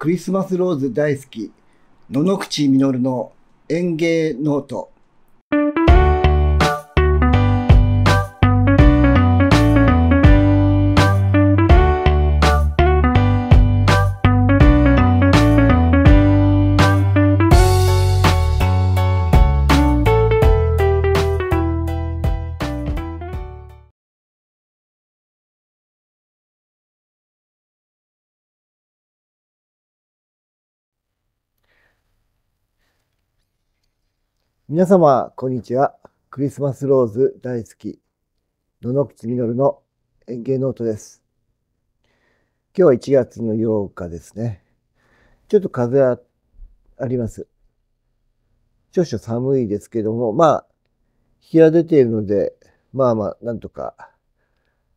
クリスマスローズ大好き、野々口実の園芸ノート。皆様、こんにちは。クリスマスローズ大好き、野々口実の園芸ノートです。今日は1月の8日ですね。ちょっと風はあります。少々寒いですけども、まあ、日が出ているので、まあまあ、なんとか、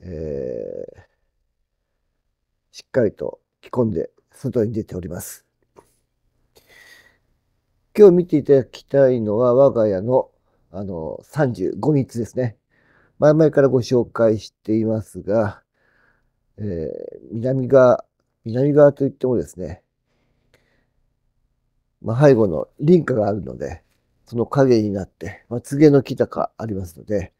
えー、しっかりと着込んで外に出ております。今日見ていただきたいのは我が家のあの35密ですね。前々からご紹介していますが、えー、南側、南側といってもですね、まあ、背後の林家があるので、その影になって、まあ、柘の木高ありますので、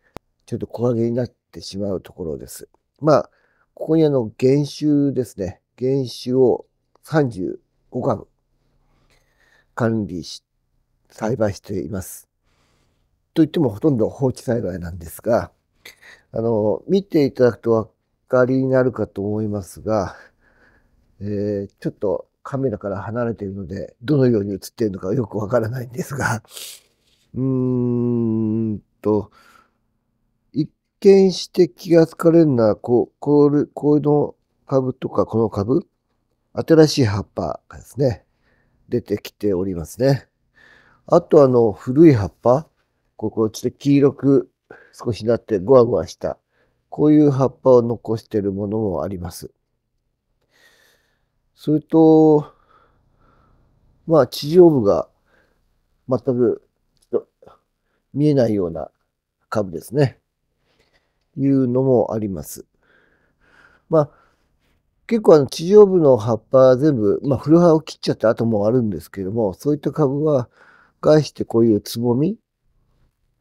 ちょっと小陰になってしまうところです。まあ、ここにあの原種ですね。原種を35株管理し栽培しています。といってもほとんど放置栽培なんですが、あの、見ていただくと分かりになるかと思いますが、えー、ちょっとカメラから離れているので、どのように映っているのかよくわからないんですが、うーんと、一見して気がつかれるのは、こう、こうこの株とかこの株、新しい葉っぱがですね、出てきておりますね。あとあの古い葉っぱ、ここちょっと黄色く少しなってゴワゴワした、こういう葉っぱを残しているものもあります。それと、まあ地上部が全く見えないような株ですね。いうのもあります。まあ、結構あの地上部の葉っぱ全部、まあ、古葉を切っちゃった後もあるんですけども、そういった株は、返してこういうつぼみ、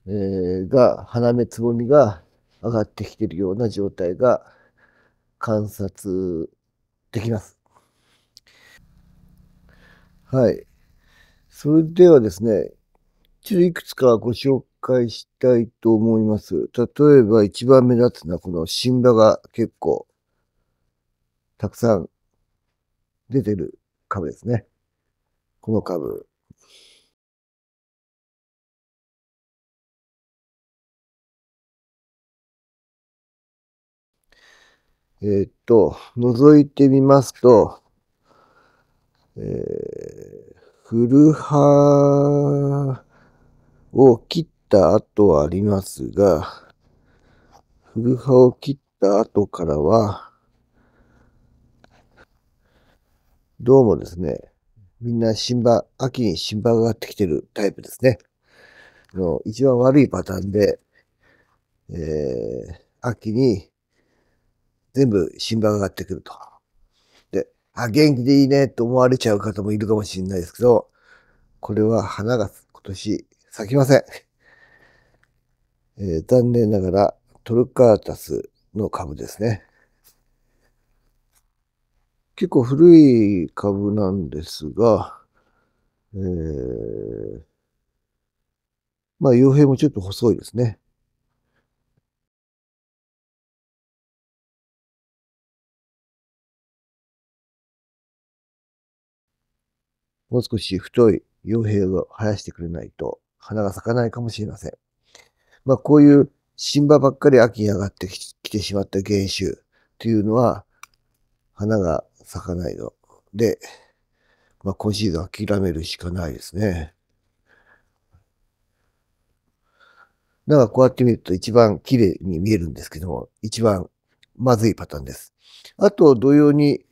えー、が、花芽つぼみが上がってきているような状態が観察できます。はい。それではですね、ちょっといくつかご紹介したいと思います。例えば一番目立つのはこの新葉が結構たくさん出てる株ですね。この株。えー、っと、覗いてみますと、えー、古葉を切った後はありますが、古葉を切った後からは、どうもですね、みんな新葉、秋に新葉が上がってきてるタイプですね。の一番悪いパターンで、えー、秋に全部心配が上がってくると。で、あ、元気でいいねと思われちゃう方もいるかもしれないですけど、これは花が今年咲きません。えー、残念ながらトルカータスの株ですね。結構古い株なんですが、えー、まあ、傭兵もちょっと細いですね。もう少し太い傭兵を生やしてくれないと花が咲かないかもしれません。まあこういう新葉ばっかり秋に上がってきてしまった原種というのは花が咲かないので、まあ今シーズン諦めるしかないですね。だからこうやって見ると一番綺麗に見えるんですけども、一番まずいパターンです。あと同様に、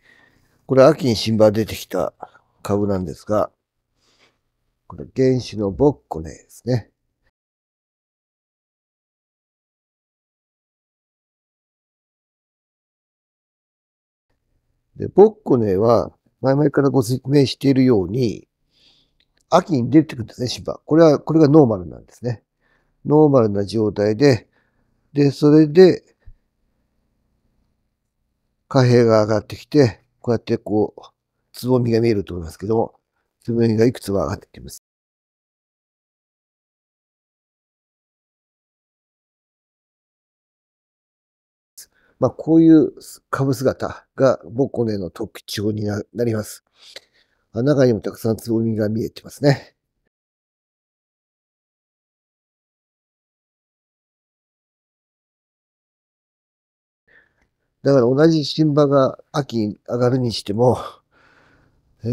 これ秋に新葉出てきた株なんですが、これ原子のボッコネですね。で、ボッコネは、前々からご説明しているように、秋に出てくるんですね、芝。これは、これがノーマルなんですね。ノーマルな状態で、で、それで、貨幣が上がってきて、こうやってこう、つぼみが見えると思いますけども、つぼみがいくつも上がってきます。まあ、こういう株姿がボこの絵の特徴になります。中にもたくさんつぼみが見えてますね。だから同じ新葉が秋に上がるにしても、え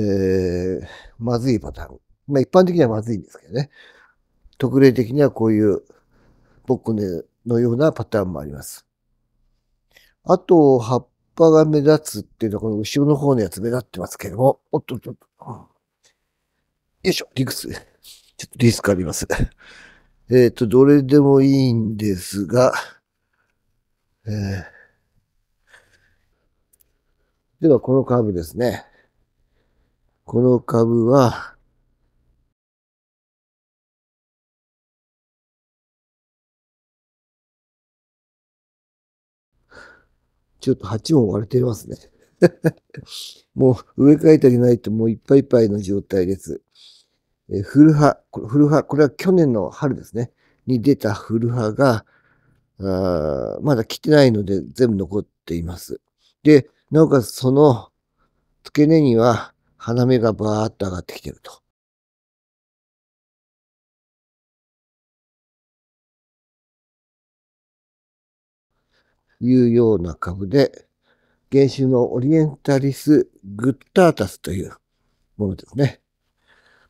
ー、まずいパターン。まあ一般的にはまずいんですけどね。特例的にはこういうボッコネのようなパターンもあります。あと、葉っぱが目立つっていうのはこの後ろの方のやつ目立ってますけども、おっとっとっと。よいしょ、理屈。ちょっとリスクあります。えっ、ー、と、どれでもいいんですが、えー、では、このカーブですね。この株は、ちょっと8も割れてますね もう植え替えたりないともういっぱいいっぱいの状態です。え古葉、古葉、これは去年の春ですね。に出た古葉が、あまだ来てないので全部残っています。で、なおかつその付け根には、花芽がバーッと上がってきてると。いうような株で、原種のオリエンタリス・グッタータスというものですね。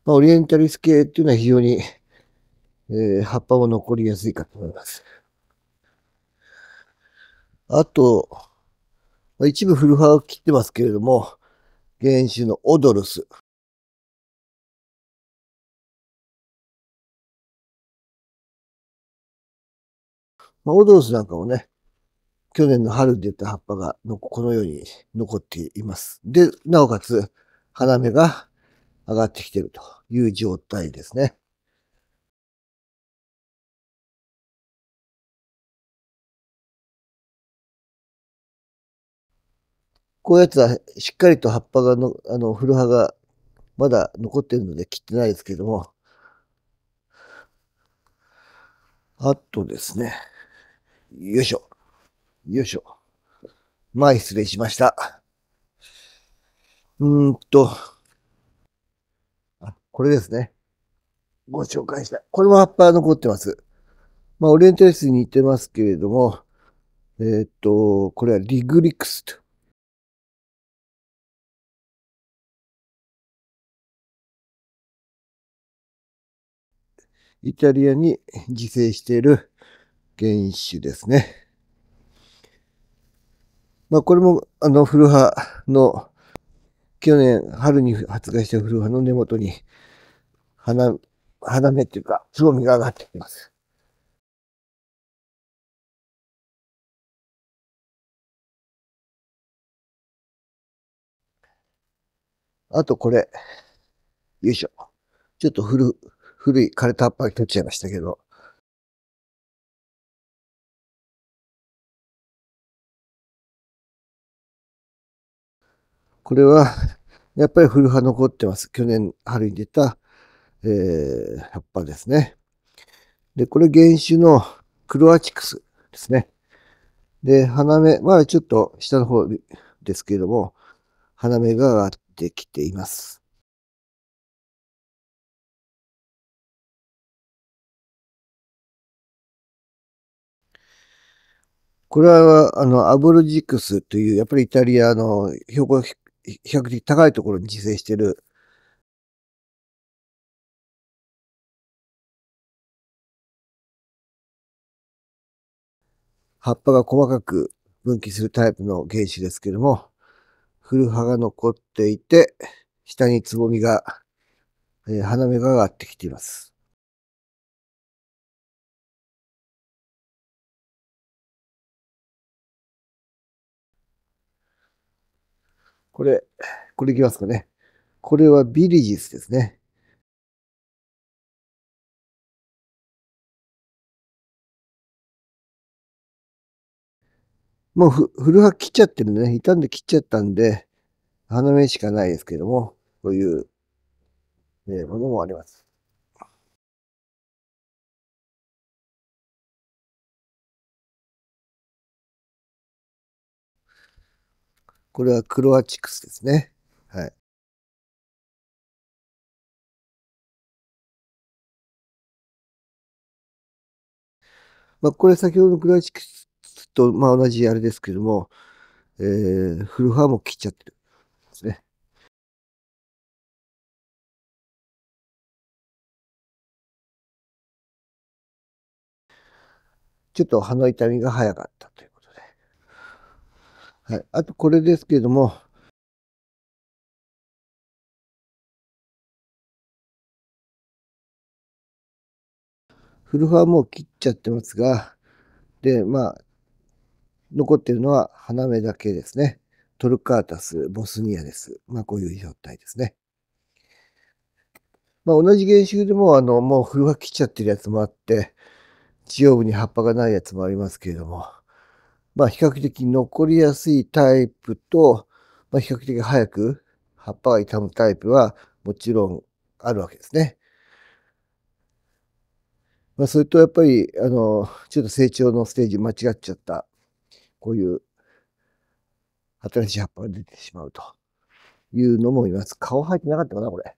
まあ、オリエンタリス系っていうのは非常に、えー、葉っぱも残りやすいかと思います。あと、一部古葉を切ってますけれども、原種のオドルス。まあ、オドルスなんかもね、去年の春で出た葉っぱがのこのように残っています。で、なおかつ、花芽が上がってきているという状態ですね。こういうやつはしっかりと葉っぱがの、あの、古葉がまだ残ってるので切ってないですけども。あとですね。よいしょ。よいしょ。前、まあ、失礼しました。うーんと。あ、これですね。ご紹介した。これも葉っぱ残ってます。まあ、オリエンテレスに似てますけれども、えっ、と、これはリグリクスとイタリアに自生している原種ですね。まあこれもあの古葉の去年春に発芽した古葉の根元に花、花芽っていうか、つぼみが上がってきます。あとこれ、よいしょ。ちょっと古、古い枯れた葉っぱが取っちゃいましたけど。これは、やっぱり古葉残ってます。去年春に出た、えー、葉っぱですね。で、これ原種のクロアチクスですね。で、花芽、まあちょっと下の方ですけれども、花芽が上がってきています。これは、あの、アブルジクスという、やっぱりイタリアの標高比較的高いところに自生している葉っぱが細かく分岐するタイプの原子ですけれども、古葉が残っていて、下につぼみが、えー、花芽が上がってきています。これ、これいきますかね。これはビリジスですね。もうふ、古葉切っちゃってるね、傷んで切っちゃったんで、花芽しかないですけども、こういう、ね、ものもあります。これはクロアチクスですね。はい。まあ、これ先ほどのクロアチクスと、まあ、同じあれですけども、えー、フルハーも切っちゃってるですね。ちょっと歯の痛みが早かったという。はい、あとこれですけれども、古葉はもう切っちゃってますが、で、まあ、残ってるのは花芽だけですね。トルカータス、ボスニアです。まあ、こういう状態ですね。まあ、同じ原種でも、あの、もう古葉切っちゃってるやつもあって、地上部に葉っぱがないやつもありますけれども、まあ、比較的残りやすいタイプと、まあ、比較的早く葉っぱが傷むタイプはもちろんあるわけですね。まあ、それとやっぱり、あの、ちょっと成長のステージ間違っちゃった、こういう新しい葉っぱが出てしまうというのもいます。顔入ってなかったかな、これ。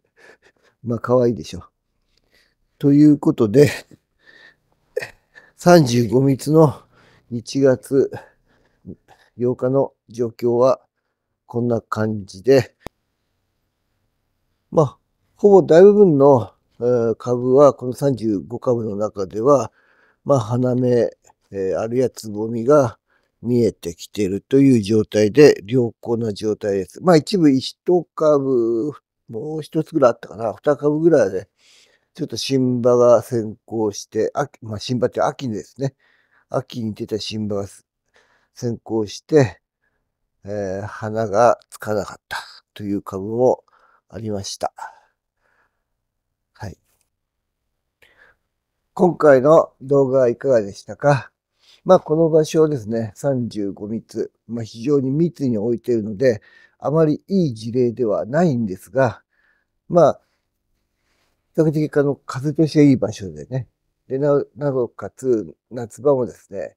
まあ、可愛いでしょ。ということで、35密の1月8日の状況はこんな感じで、まあ、ほぼ大部分の株は、この35株の中では、まあ、花芽、えあるいはつぼみが見えてきているという状態で、良好な状態です。まあ、一部一株、もう一つぐらいあったかな、2株ぐらいで、ちょっと新葉が先行して、秋まあ、新葉って秋ですね。秋に出た新芽が先行して、えー、花がつかなかったという株もありました。はい。今回の動画はいかがでしたかまあ、この場所をですね、35密、まあ、非常に密に置いているので、あまりいい事例ではないんですが、まあ、比較的あの風通しがいい場所でね、でなおかつ夏場もですね、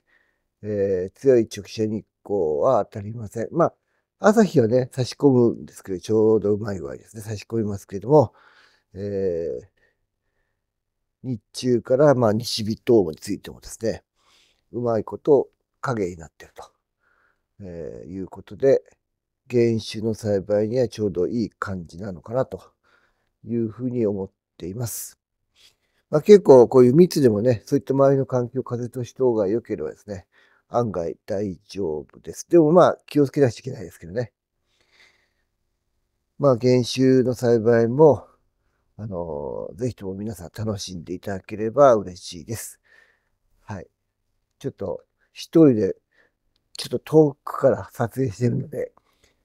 えー、強い直射日光は当たりません。まあ、朝日はね、差し込むんですけど、ちょうどうまい具合ですね、差し込みますけれども、えー、日中から、まあ、西日等についてもですね、うまいこと影になってると、えー、いうことで、原種の栽培にはちょうどいい感じなのかなというふうに思っています。まあ、結構こういう密でもね、そういった周りの環境を風通し等が良ければですね、案外大丈夫です。でもまあ気をつけなくちゃいけないですけどね。まあ原酒の栽培も、あの、ぜひとも皆さん楽しんでいただければ嬉しいです。はい。ちょっと一人で、ちょっと遠くから撮影してるので、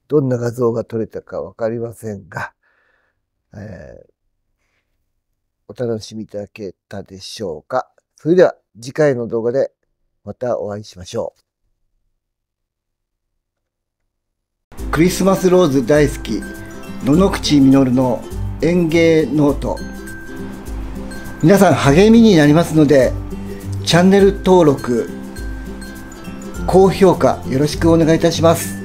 どんな画像が撮れたかわかりませんが、えーお楽しみいただけたでしょうか。それでは次回の動画でまたお会いしましょう。クリスマスローズ大好き、野々口実の園芸ノート。皆さん励みになりますので、チャンネル登録、高評価よろしくお願いいたします。